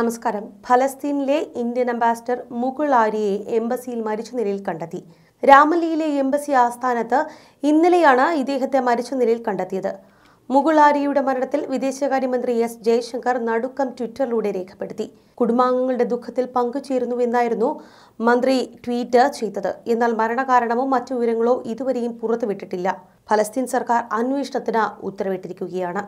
നമസ്കാരം ഫലസ്തീനിലെ Indian ambassador Mukul ആര്യയെ എംബസിയിൽ മരിച്ച നിലയിൽ കണ്ടെത്തി രാമലിയിലെ എംബസി ആസ്ഥാനത്ത് ഇന്നലെയാണ് ഇദ്ദേഹത്തെ മരിച്ച നിലയിൽ കണ്ടെത്തിയത് മുകുൾ ആര്യയുടെ മരണത്തിൽ വിദേശകാര്യമന്ത്രി എസ് ജയശങ്കർ നടുക്കം ട്വിറ്ററിലൂടെ രേഖപ്പെടുത്തി കുടുംബാംഗങ്ങളുടെ ദുഃഖത്തിൽ പങ്കുചേരുന്നു എന്നായിരുന്നു മന്ത്രി ട്വീറ്റ് ചെയ്തത് എന്നാൽ മരണകാരണമോ മറ്റു വിവരങ്ങളോ ഇതുവരെയും പുറത്തുവിട്ടിട്ടില്ല ഫലസ്തീൻ സർക്കാർ അന്വേഷണത്തിന് ഉത്തരവിട്ടിരിക്കുകയാണ്